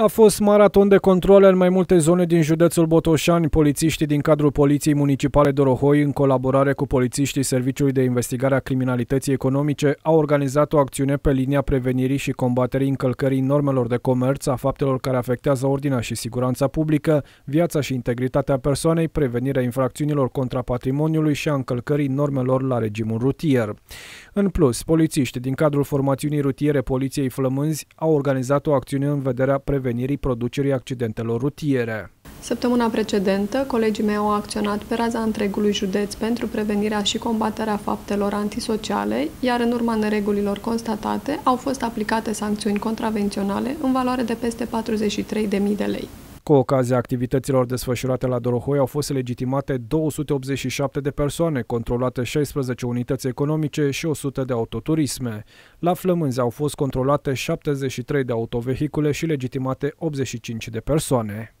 A fost maraton de controle în mai multe zone din județul Botoșani. Polițiștii din cadrul Poliției Municipale Dorohoi, în colaborare cu polițiștii Serviciului de Investigare a Criminalității Economice, au organizat o acțiune pe linia prevenirii și combaterii încălcării normelor de comerț, a faptelor care afectează ordinea și siguranța publică, viața și integritatea persoanei, prevenirea infracțiunilor contra patrimoniului și a încălcării normelor la regimul rutier. În plus, polițiștii din cadrul formațiunii rutiere Poliției Flămânzi au organizat o acțiune în vederea prevenirii prevenirii producerii accidentelor rutiere. Săptămâna precedentă, colegii mei au acționat pe raza întregului județ pentru prevenirea și combaterea faptelor antisociale, iar în urma neregulilor constatate au fost aplicate sancțiuni contravenționale în valoare de peste 43.000 de lei. Cu ocazia activităților desfășurate la Dorohoi au fost legitimate 287 de persoane, controlate 16 unități economice și 100 de autoturisme. La Flămânzi au fost controlate 73 de autovehicule și legitimate 85 de persoane.